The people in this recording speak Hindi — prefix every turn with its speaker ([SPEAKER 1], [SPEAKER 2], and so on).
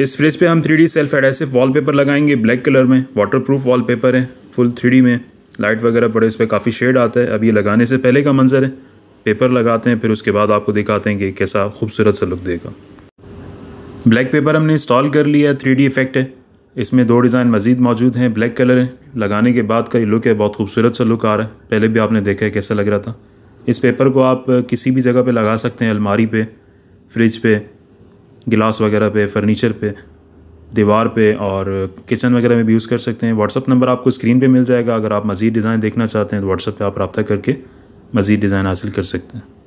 [SPEAKER 1] इस फ्रिज पे हम थ्री सेल्फ एडेसिव वॉलपेपर लगाएंगे ब्लैक कलर में वाटरप्रूफ वॉलपेपर है फुल थ्री में लाइट वगैरह पड़े उस पर काफ़ी शेड आता है अब ये लगाने से पहले का मंजर है पेपर लगाते हैं फिर उसके बाद आपको दिखाते हैं कि कैसा खूबसूरत सा लुक देगा ब्लैक पेपर हमने इंस्टॉल कर लिया है थ्री इफेक्ट है इसमें दो डिज़ाइन मज़ीद मौजूद हैं ब्लैक कलर है लगाने के बाद का ये लुक है बहुत खूबसूरत सा लुक आ रहा है पहले भी आपने देखा है कैसा लग रहा था इस पेपर को आप किसी भी जगह पे लगा सकते हैं अलमारी पे फ्रिज पे गिलास वगैरह पे फर्नीचर पे दीवार पे और किचन वगैरह में भी यूज़ कर सकते हैं व्हाट्सअप नंबर आपको स्क्रीन पे मिल जाएगा अगर आप मज़ीद डिज़ाइन देखना चाहते हैं तो व्हाट्सअप पे आप रबा करके मज़ीद डिज़ाइन हासिल कर
[SPEAKER 2] सकते हैं